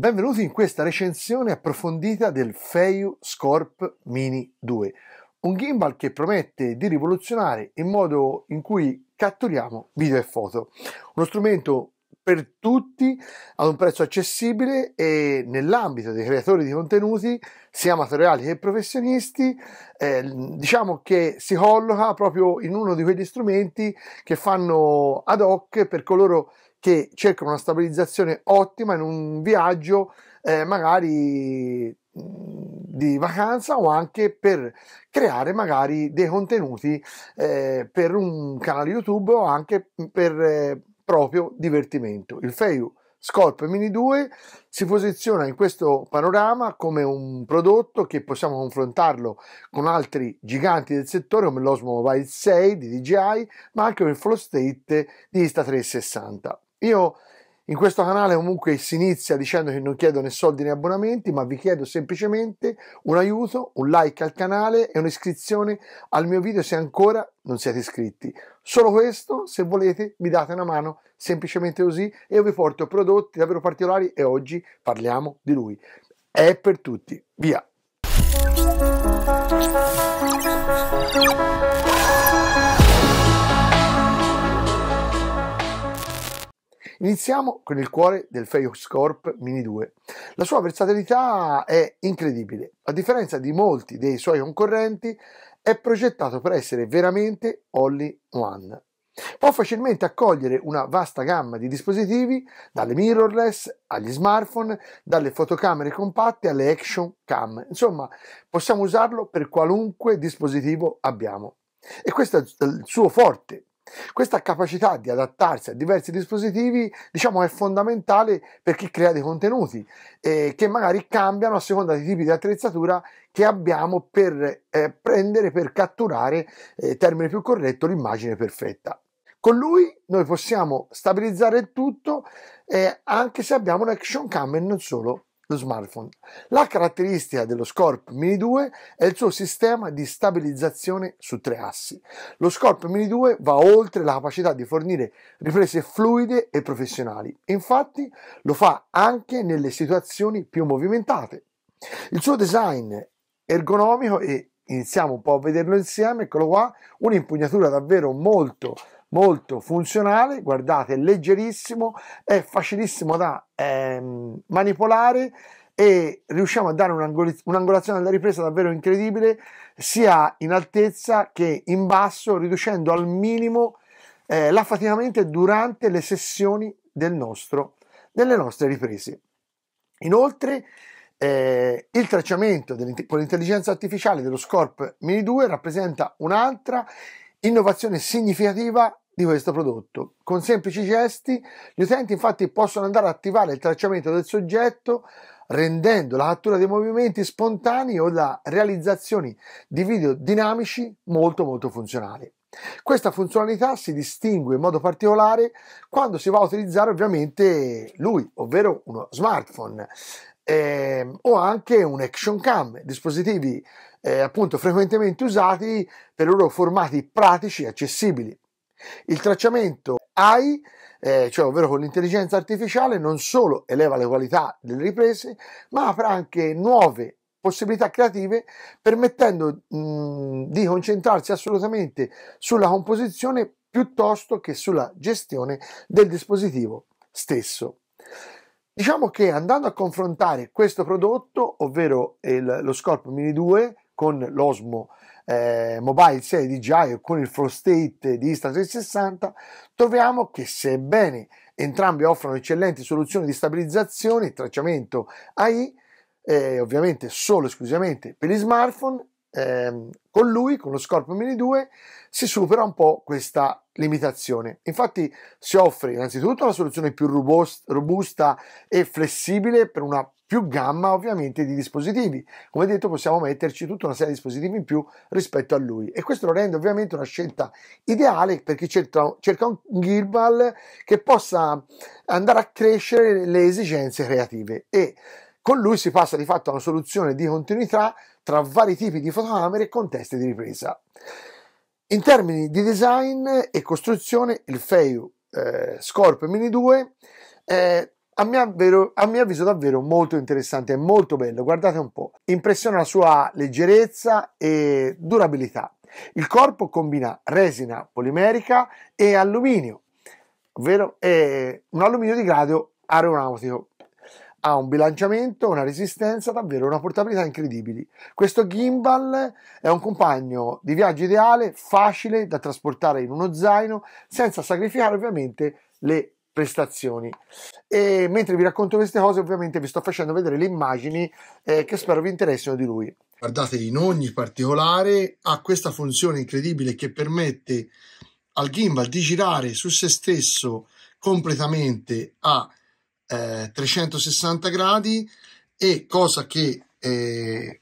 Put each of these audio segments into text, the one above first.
Benvenuti in questa recensione approfondita del Feiyu Scorp Mini 2, un gimbal che promette di rivoluzionare il modo in cui catturiamo video e foto. Uno strumento per tutti ad un prezzo accessibile e nell'ambito dei creatori di contenuti, sia amatoriali che professionisti, eh, diciamo che si colloca proprio in uno di quegli strumenti che fanno ad hoc per coloro che che cercano una stabilizzazione ottima in un viaggio eh, magari di vacanza o anche per creare magari dei contenuti eh, per un canale YouTube o anche per eh, proprio divertimento. Il Feiu Scorp Mini 2 si posiziona in questo panorama come un prodotto che possiamo confrontarlo con altri giganti del settore come l'Osmo Mobile 6 di DJI, ma anche con il Flow State di Insta360. Io in questo canale comunque si inizia dicendo che non chiedo né soldi né abbonamenti, ma vi chiedo semplicemente un aiuto, un like al canale e un'iscrizione al mio video se ancora non siete iscritti. Solo questo, se volete, mi date una mano semplicemente così e io vi porto prodotti davvero particolari e oggi parliamo di lui. È per tutti. Via! Iniziamo con il cuore del Feox Corp Mini 2. La sua versatilità è incredibile. A differenza di molti dei suoi concorrenti, è progettato per essere veramente all-in-one. Può facilmente accogliere una vasta gamma di dispositivi, dalle mirrorless agli smartphone, dalle fotocamere compatte alle action cam. Insomma, possiamo usarlo per qualunque dispositivo abbiamo. E questo è il suo forte. Questa capacità di adattarsi a diversi dispositivi, diciamo, è fondamentale per chi crea dei contenuti eh, che magari cambiano a seconda dei tipi di attrezzatura che abbiamo per eh, prendere, per catturare, eh, termine più corretto, l'immagine perfetta. Con lui noi possiamo stabilizzare il tutto eh, anche se abbiamo un action cam e non solo lo smartphone. La caratteristica dello Scorp Mini 2 è il suo sistema di stabilizzazione su tre assi. Lo Scorp Mini 2 va oltre la capacità di fornire riprese fluide e professionali, infatti lo fa anche nelle situazioni più movimentate. Il suo design ergonomico e iniziamo un po' a vederlo insieme, eccolo qua, un'impugnatura davvero molto molto funzionale, guardate, leggerissimo, è facilissimo da ehm, manipolare e riusciamo a dare un'angolazione alla ripresa davvero incredibile sia in altezza che in basso, riducendo al minimo eh, l'affaticamento durante le sessioni del nostro, delle nostre riprese. Inoltre, eh, il tracciamento con l'intelligenza artificiale dello Scorp Mini 2 rappresenta un'altra innovazione significativa di questo prodotto. Con semplici gesti gli utenti infatti possono andare a attivare il tracciamento del soggetto rendendo la cattura dei movimenti spontanei o la realizzazione di video dinamici molto molto funzionali. Questa funzionalità si distingue in modo particolare quando si va a utilizzare ovviamente lui, ovvero uno smartphone ehm, o anche un action cam, dispositivi eh, appunto frequentemente usati per i loro formati pratici e accessibili. Il tracciamento AI, eh, cioè ovvero con l'intelligenza artificiale, non solo eleva le qualità delle riprese, ma apre anche nuove possibilità creative permettendo mh, mm, di concentrarsi assolutamente sulla composizione piuttosto che sulla gestione del dispositivo stesso. Diciamo che andando a confrontare questo prodotto, ovvero il, lo Scorp Mini 2 con l'Osmo eh, Mobile 6 di DJI o con il Flow State di Insta360, troviamo che sebbene entrambi offrono eccellenti soluzioni di stabilizzazione e tracciamento AI, eh, ovviamente solo e esclusivamente per gli smartphone, ehm, con lui, con lo Scorpio Mini 2, si supera un po' questa limitazione. Infatti si offre innanzitutto una soluzione più robusta e flessibile per una più gamma ovviamente di dispositivi. Come detto possiamo metterci tutta una serie di dispositivi in più rispetto a lui e questo lo rende ovviamente una scelta ideale per chi cerca, un gimbal che possa andare a crescere le esigenze creative e con lui si passa di fatto a una soluzione di continuità tra vari tipi di fotocamere e contesti di ripresa. In termini di design e costruzione il FEU eh, Scorpio Mini 2 eh, a mio, avvero, a mio, avviso davvero molto interessante e molto bello, guardate un po', impressiona la sua leggerezza e durabilità. Il corpo combina resina polimerica e alluminio, ovvero è un alluminio di grado aeronautico. Ha un bilanciamento, una resistenza, davvero una portabilità incredibili. Questo gimbal è un compagno di viaggio ideale, facile da trasportare in uno zaino, senza sacrificare ovviamente le prestazioni. E mentre vi racconto queste cose, ovviamente vi sto facendo vedere le immagini eh, che spero vi interessino di lui. Guardate, in ogni particolare ha questa funzione incredibile che permette al gimbal di girare su se stesso completamente a eh, 360 gradi e cosa che eh,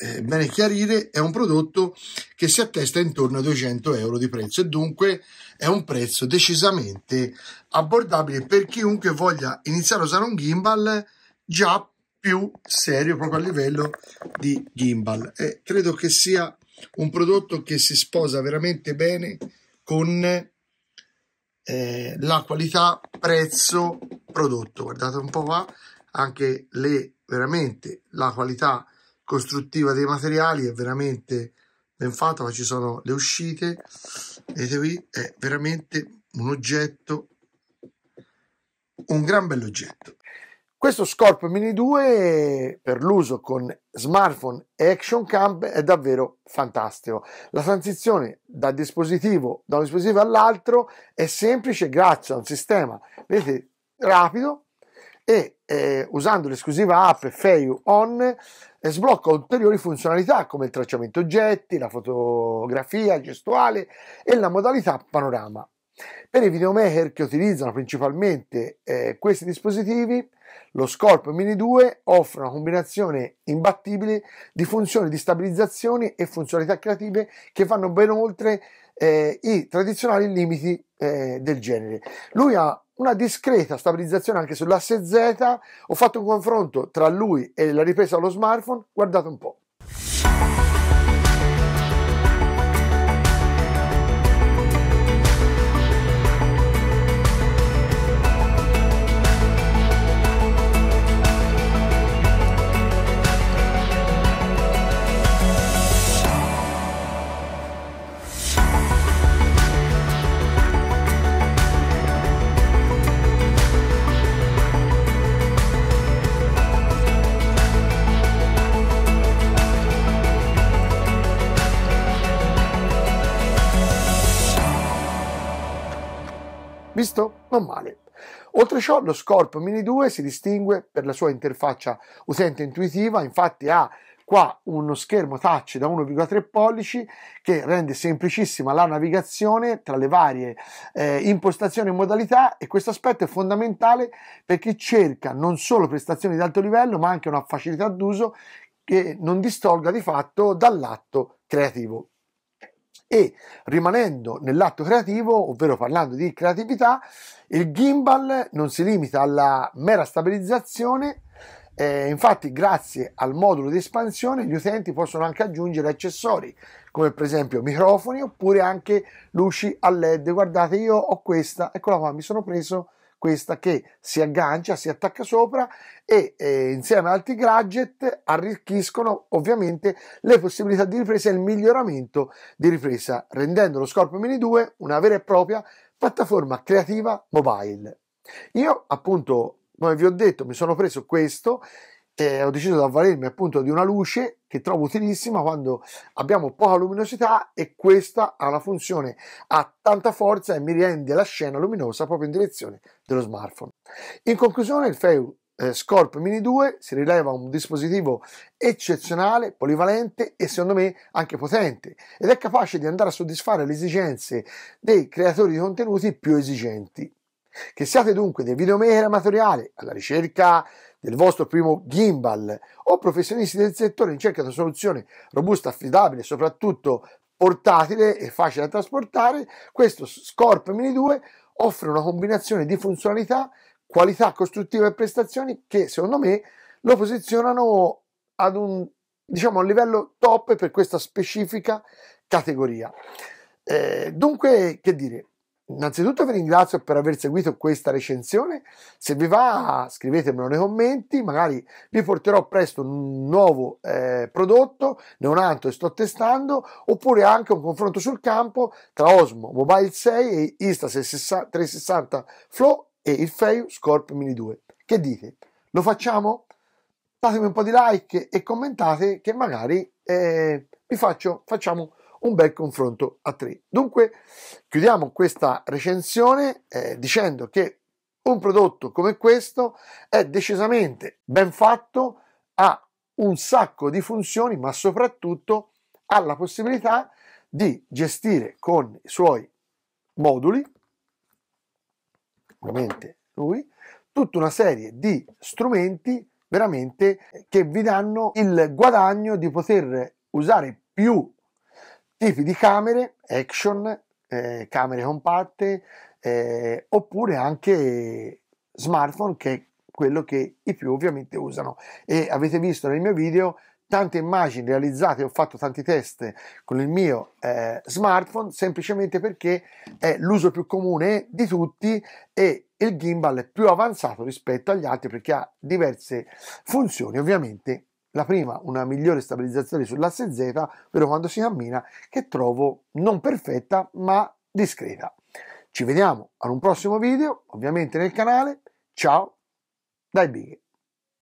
eh, bene chiarire, è un prodotto che si attesta intorno a 200 euro di prezzo e dunque è un prezzo decisamente abbordabile per chiunque voglia iniziare a usare un gimbal già più serio proprio a livello di gimbal e credo che sia un prodotto che si sposa veramente bene con eh, la qualità prezzo prodotto guardate un po' qua anche le veramente la qualità costruttiva dei materiali è veramente ben fatta, ma ci sono le uscite, vedete qui, è veramente un oggetto, un gran bell'oggetto. Questo Scorp Mini 2 per l'uso con smartphone e action cam è davvero fantastico. La transizione dal dispositivo, da un dispositivo all'altro è semplice grazie a un sistema, vedete, rapido, e eh, usando l'esclusiva app Feiu On eh, sblocca ulteriori funzionalità come il tracciamento oggetti, la fotografia gestuale e la modalità panorama. Per i videomaker che utilizzano principalmente eh, questi dispositivi, lo Scorpio Mini 2 offre una combinazione imbattibile di funzioni di stabilizzazione e funzionalità creative che vanno ben oltre eh, i tradizionali limiti eh, del genere. Lui ha una discreta stabilizzazione anche sull'asse Z, ho fatto un confronto tra lui e la ripresa allo smartphone, guardate un po'. Visto? Non male. Oltre a ciò, lo Scorp Mini 2 si distingue per la sua interfaccia utente intuitiva, infatti ha qua uno schermo touch da 1,3 pollici che rende semplicissima la navigazione tra le varie eh, impostazioni e modalità e questo aspetto è fondamentale per chi cerca non solo prestazioni di alto livello ma anche una facilità d'uso che non distolga di fatto dall'atto creativo e rimanendo nell'atto creativo, ovvero parlando di creatività, il gimbal non si limita alla mera stabilizzazione, eh, infatti grazie al modulo di espansione gli utenti possono anche aggiungere accessori come per esempio microfoni oppure anche luci a led. Guardate io ho questa, eccola qua, mi sono preso questa che si aggancia, si attacca sopra e eh, insieme ad altri gadget arricchiscono ovviamente le possibilità di ripresa e il miglioramento di ripresa, rendendo lo Scorpio Mini 2 una vera e propria piattaforma creativa mobile. Io appunto, come vi ho detto, mi sono preso questo eh, ho deciso di avvalermi appunto di una luce che trovo utilissima quando abbiamo poca luminosità e questa ha una funzione, a tanta forza e mi rende la scena luminosa proprio in direzione dello smartphone. In conclusione il FEU eh, Scorp Mini 2 si rileva un dispositivo eccezionale, polivalente e secondo me anche potente ed è capace di andare a soddisfare le esigenze dei creatori di contenuti più esigenti. Che siate dunque dei videomaker amatoriali alla ricerca del vostro primo gimbal o professionisti del settore in cerca di una soluzione robusta, affidabile e soprattutto portatile e facile da trasportare, questo Scorp Mini 2 offre una combinazione di funzionalità, qualità costruttiva e prestazioni che secondo me lo posizionano ad un diciamo a livello top per questa specifica categoria. Eh, dunque, che dire, Innanzitutto vi ringrazio per aver seguito questa recensione, se vi va scrivetemelo nei commenti, magari vi porterò presto un nuovo eh, prodotto, ne un altro e sto testando, oppure anche un confronto sul campo tra Osmo Mobile 6 e Insta 360 Flow e il Feiu Scorp Mini 2. Che dite? Lo facciamo? Datemi un po' di like e commentate che magari eh, vi faccio, facciamo un bel confronto a tre. Dunque chiudiamo questa recensione eh, dicendo che un prodotto come questo è decisamente ben fatto, ha un sacco di funzioni, ma soprattutto ha la possibilità di gestire con i suoi moduli, ovviamente lui, tutta una serie di strumenti veramente che vi danno il guadagno di poter usare più Tipi di camere, action, eh, camere compatte, eh, oppure anche smartphone che è quello che i più ovviamente usano. E avete visto nel mio video tante immagini realizzate, ho fatto tanti test con il mio eh, smartphone semplicemente perché è l'uso più comune di tutti e il gimbal è più avanzato rispetto agli altri perché ha diverse funzioni ovviamente la prima una migliore stabilizzazione sull'asse Z, però quando si cammina, che trovo non perfetta ma discreta. Ci vediamo ad un prossimo video, ovviamente nel canale. Ciao dai Bighe.